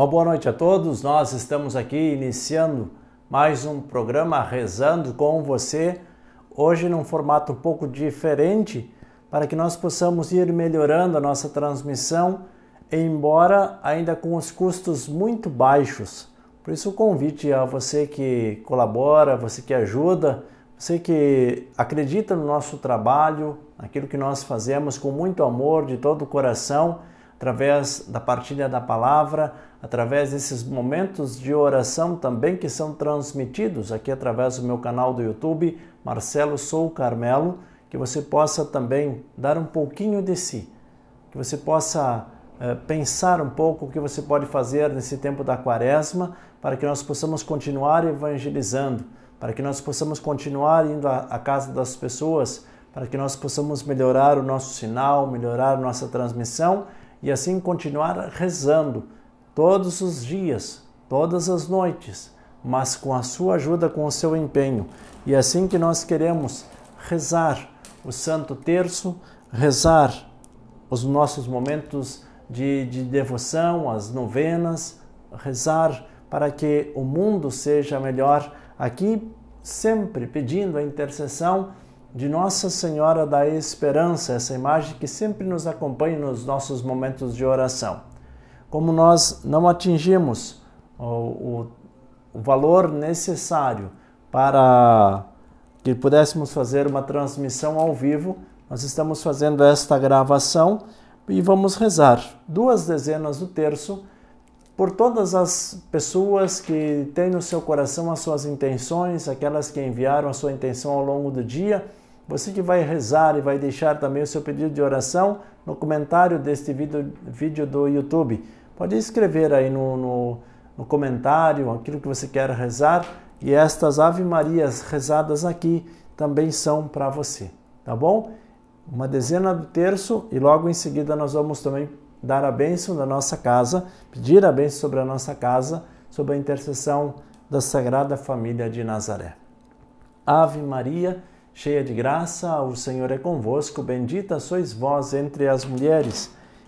Uma boa noite a todos. Nós estamos aqui iniciando mais um programa Rezando com você, hoje num formato um pouco diferente, para que nós possamos ir melhorando a nossa transmissão, embora ainda com os custos muito baixos. Por isso o convite a você que colabora, você que ajuda, você que acredita no nosso trabalho, aquilo que nós fazemos com muito amor, de todo o coração, através da partilha da palavra, através desses momentos de oração também que são transmitidos aqui através do meu canal do YouTube, Marcelo Sou Carmelo, que você possa também dar um pouquinho de si, que você possa eh, pensar um pouco o que você pode fazer nesse tempo da quaresma para que nós possamos continuar evangelizando, para que nós possamos continuar indo à casa das pessoas, para que nós possamos melhorar o nosso sinal, melhorar nossa transmissão e assim continuar rezando todos os dias, todas as noites, mas com a sua ajuda, com o seu empenho. E é assim que nós queremos rezar o Santo Terço, rezar os nossos momentos de, de devoção, as novenas, rezar para que o mundo seja melhor aqui, sempre pedindo a intercessão de Nossa Senhora da Esperança, essa imagem que sempre nos acompanha nos nossos momentos de oração como nós não atingimos o, o valor necessário para que pudéssemos fazer uma transmissão ao vivo, nós estamos fazendo esta gravação e vamos rezar duas dezenas do terço por todas as pessoas que têm no seu coração as suas intenções, aquelas que enviaram a sua intenção ao longo do dia. Você que vai rezar e vai deixar também o seu pedido de oração no comentário deste vídeo, vídeo do YouTube. Pode escrever aí no, no, no comentário aquilo que você quer rezar e estas Ave Marias rezadas aqui também são para você, tá bom? Uma dezena do terço e logo em seguida nós vamos também dar a bênção da nossa casa, pedir a bênção sobre a nossa casa, sob a intercessão da Sagrada Família de Nazaré. Ave Maria, cheia de graça, o Senhor é convosco, bendita sois vós entre as mulheres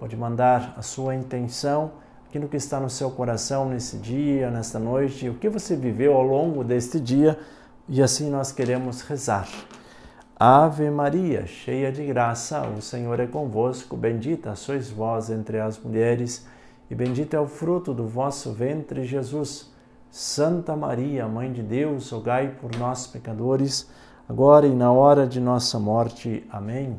Pode mandar a sua intenção, aquilo que está no seu coração nesse dia, nesta noite, o que você viveu ao longo deste dia, e assim nós queremos rezar. Ave Maria, cheia de graça, o Senhor é convosco, bendita sois vós entre as mulheres, e bendito é o fruto do vosso ventre, Jesus. Santa Maria, Mãe de Deus, rogai por nós, pecadores, agora e na hora de nossa morte. Amém.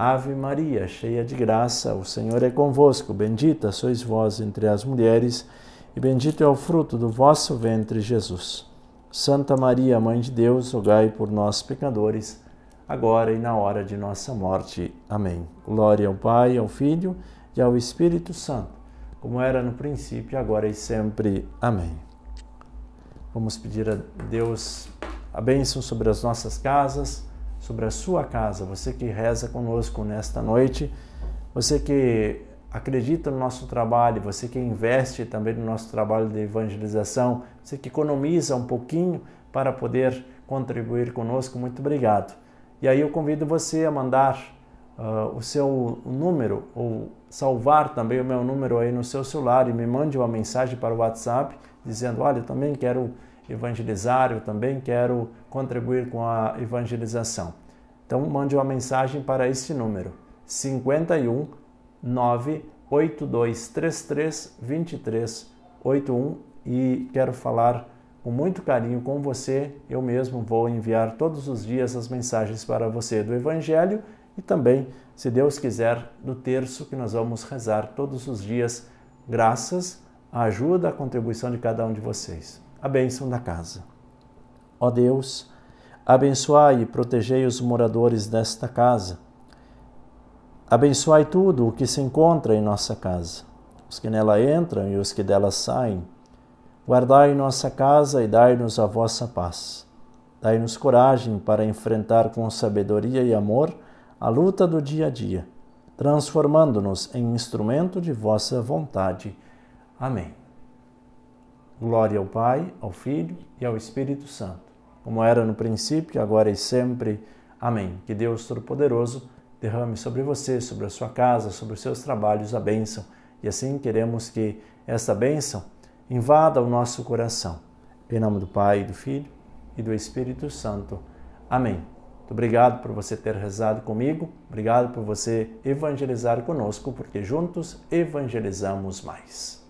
Ave Maria, cheia de graça, o Senhor é convosco. Bendita sois vós entre as mulheres, e bendito é o fruto do vosso ventre, Jesus. Santa Maria, Mãe de Deus, rogai por nós, pecadores, agora e na hora de nossa morte. Amém. Glória ao Pai, ao Filho e ao Espírito Santo, como era no princípio, agora e sempre. Amém. Vamos pedir a Deus a bênção sobre as nossas casas sobre a sua casa, você que reza conosco nesta noite, você que acredita no nosso trabalho, você que investe também no nosso trabalho de evangelização, você que economiza um pouquinho para poder contribuir conosco, muito obrigado. E aí eu convido você a mandar uh, o seu número ou salvar também o meu número aí no seu celular e me mande uma mensagem para o WhatsApp dizendo: Olha, eu também quero evangelizar, eu também quero contribuir com a evangelização. Então mande uma mensagem para esse número: 51 98233 2381 e quero falar com muito carinho com você. Eu mesmo vou enviar todos os dias as mensagens para você do evangelho e também, se Deus quiser, do terço que nós vamos rezar todos os dias, graças à ajuda, à contribuição de cada um de vocês a bênção da casa. Ó Deus, abençoai e protegei os moradores desta casa. Abençoai tudo o que se encontra em nossa casa, os que nela entram e os que dela saem. Guardai nossa casa e dai-nos a vossa paz. Dai-nos coragem para enfrentar com sabedoria e amor a luta do dia a dia, transformando-nos em instrumento de vossa vontade. Amém. Glória ao Pai, ao Filho e ao Espírito Santo, como era no princípio, agora e sempre. Amém. Que Deus Todo-Poderoso derrame sobre você, sobre a sua casa, sobre os seus trabalhos a bênção. E assim queremos que esta bênção invada o nosso coração. Em nome do Pai, do Filho e do Espírito Santo. Amém. Muito obrigado por você ter rezado comigo, obrigado por você evangelizar conosco, porque juntos evangelizamos mais.